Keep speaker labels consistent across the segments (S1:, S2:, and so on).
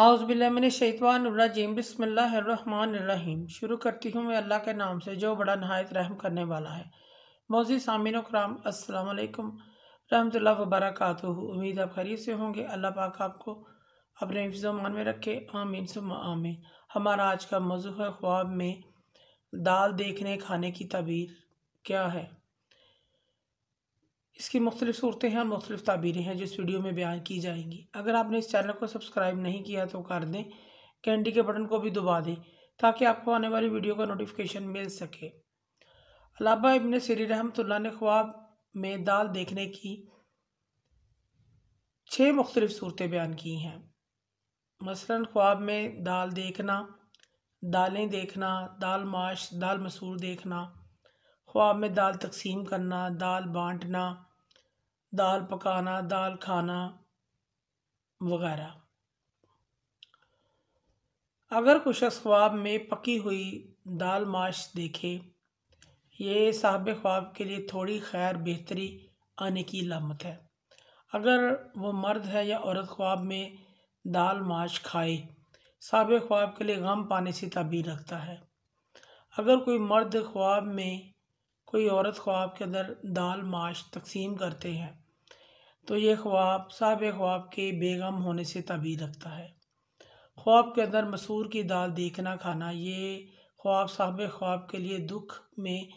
S1: आउज़बिल्लिमिनशैतवानरजीम बसमीम शुरू करती हूँ मैं अल्लाह के नाम से जो बड़ा नहायत रहम करने वाला है मौजी सामिन कराम असलकम ला वबरक उम्मीद आप खरीद से होंगे अल्लाह पाक आपको अपने हिफ्जमान में रखे आमीन सुम आमीन हमारा आज का मौजू है ख्वाब में दाल देखने खाने की तबीर क्या है इसकी मुख्तलि सूरतें हैं और मुख्तलिफ ताबीरें हैं जो इस वीडियो में बयान की जाएंगी अगर आपने इस चैनल को सब्सक्राइब नहीं किया तो कर दें कैंडी के बटन को भी दबा दें ताकि आपको आने वाली वीडियो का नोटिफिकेशन मिल सके अलाबा इबन सरी रहमतुल्ला ने ख्वाब में दाल देखने की छः मुख्तलिफ सूरतें बयान की हैं मसला ख्वाब में दाल देखना दालें देखना दाल माश दाल मसूर देखना ख्वाब में दाल तकसीम करना दाल बांटना दाल पकाना दाल खाना वगैरह अगर कुछ ख्वाब में पकी हुई दाल माश देखे ये साहब ख्वाब के लिए थोड़ी खैर बेहतरी आने की लामत है अगर वो मर्द है या औरत ख्वाब में दाल माश खाए साहब ख्वाब के लिए गम पाने से ताबीर रखता है अगर कोई मर्द ख्वाब में कोई औरत ख्वाब के अंदर दाल माश तकसीम करते हैं तो ये ख्वाब साहब ख्वाब के बेगम होने से तबीर रखता है ख्वाब के अंदर मसूर की दाल देखना खाना ये ख्वाब साहब ख्वाब के लिए दुख में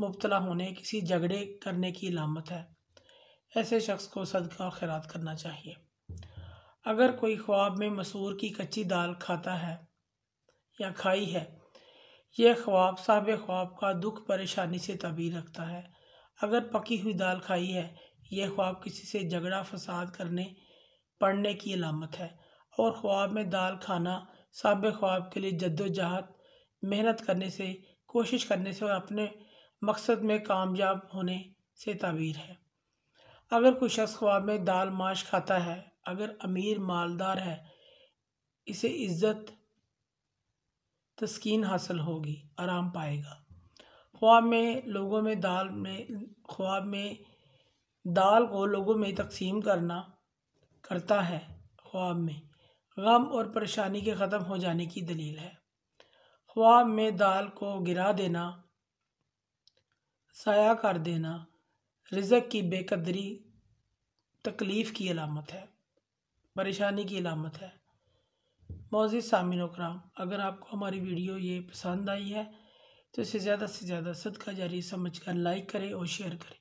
S1: मुबतला होने किसी झगड़े करने की लामत है ऐसे शख्स को सदका खैरात करना चाहिए अगर कोई ख्वाब में मसूर की कच्ची दाल खाता है या खाई है यह ख्वाब साहब ख्वाब का दुख परेशानी से तबीर रखता है अगर पकी हुई दाल खाई है यह ख्वाब किसी से झगड़ा फसाद करने पड़ने की अलामत है और ख्वाब में दाल खाना साहब ख्वाब के लिए जद्दोजहद मेहनत करने से कोशिश करने से और अपने मकसद में कामयाब होने से तबीर है अगर कोई शख्स ख्वाब में दाल माश खाता है अगर अमीर मालदार है इसे इज़्ज़त तस्कीन तो हासिल होगी आराम पाएगा ख्वाब में लोगों में दाल में ख्वाब में दाल को लोगों में तकसीम करना करता है ख्वाब में गम और परेशानी के ख़त्म हो जाने की दलील है ख्वाब में दाल को गिरा देना साया कर देना रिजक की बेकदरी तकलीफ़ की अलामत है परेशानी की अलामत है मौजूद सामिन कराम अगर आपको हमारी वीडियो ये पसंद आई है तो इसे ज़्यादा से ज़्यादा सदका जारी समझ कर लाइक करें और शेयर करें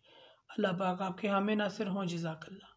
S1: अल्लाह पाक आपके हमें नासिर हों जजाकल्ला